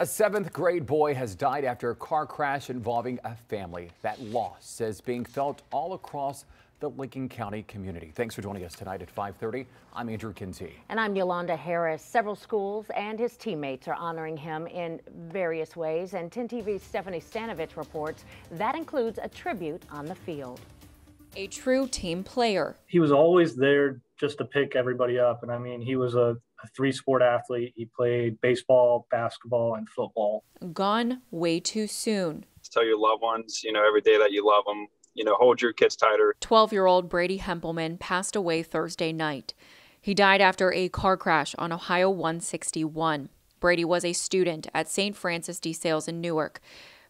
A seventh grade boy has died after a car crash involving a family. That loss is being felt all across the Lincoln County community. Thanks for joining us tonight at 530. I'm Andrew Kinsey. And I'm Yolanda Harris. Several schools and his teammates are honoring him in various ways. And 10 TV's Stephanie Stanovich reports that includes a tribute on the field. A true team player. He was always there just to pick everybody up. And I mean, he was a, a three sport athlete. He played baseball, basketball, and football. Gone way too soon. Tell your loved ones, you know, every day that you love them, you know, hold your kids tighter. 12 year old Brady Hempelman passed away Thursday night. He died after a car crash on Ohio 161. Brady was a student at St. Francis de Sales in Newark.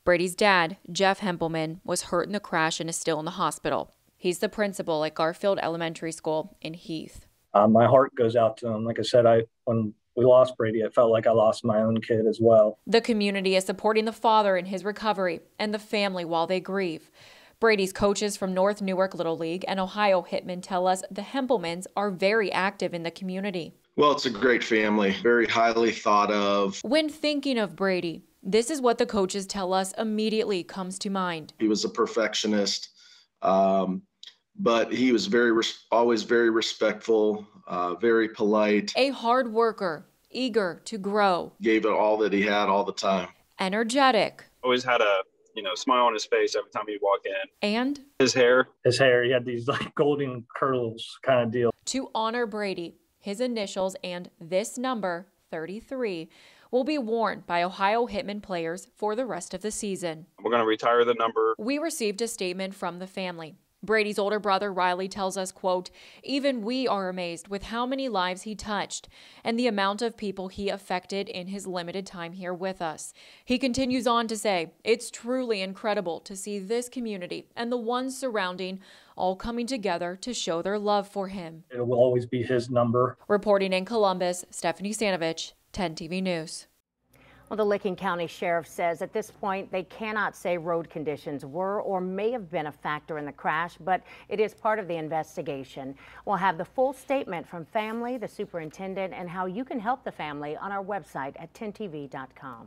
Brady's dad, Jeff Hempelman, was hurt in the crash and is still in the hospital. He's the principal at Garfield Elementary School in Heath. Uh, my heart goes out to him. Like I said, I when we lost Brady, it felt like I lost my own kid as well. The community is supporting the father in his recovery and the family while they grieve. Brady's coaches from North Newark Little League and Ohio Hitman tell us the Hempelmans are very active in the community. Well, it's a great family, very highly thought of. When thinking of Brady, this is what the coaches tell us immediately comes to mind. He was a perfectionist um, but he was very res- always very respectful, uh, very polite. A hard worker, eager to grow. Gave it all that he had all the time. Energetic. Always had a you know smile on his face every time he walk in. And his hair. His hair. He had these like golden curls kind of deal. To honor Brady, his initials and this number, 33 will be worn by Ohio Hitman players for the rest of the season. We're going to retire the number. We received a statement from the family. Brady's older brother Riley tells us, quote, "Even we are amazed with how many lives he touched and the amount of people he affected in his limited time here with us." He continues on to say, "It's truly incredible to see this community and the ones surrounding all coming together to show their love for him." It will always be his number. Reporting in Columbus, Stephanie Sanovich, 10 TV News. Well, the Licking County Sheriff says at this point they cannot say road conditions were or may have been a factor in the crash, but it is part of the investigation. We'll have the full statement from family, the superintendent, and how you can help the family on our website at 10tv.com.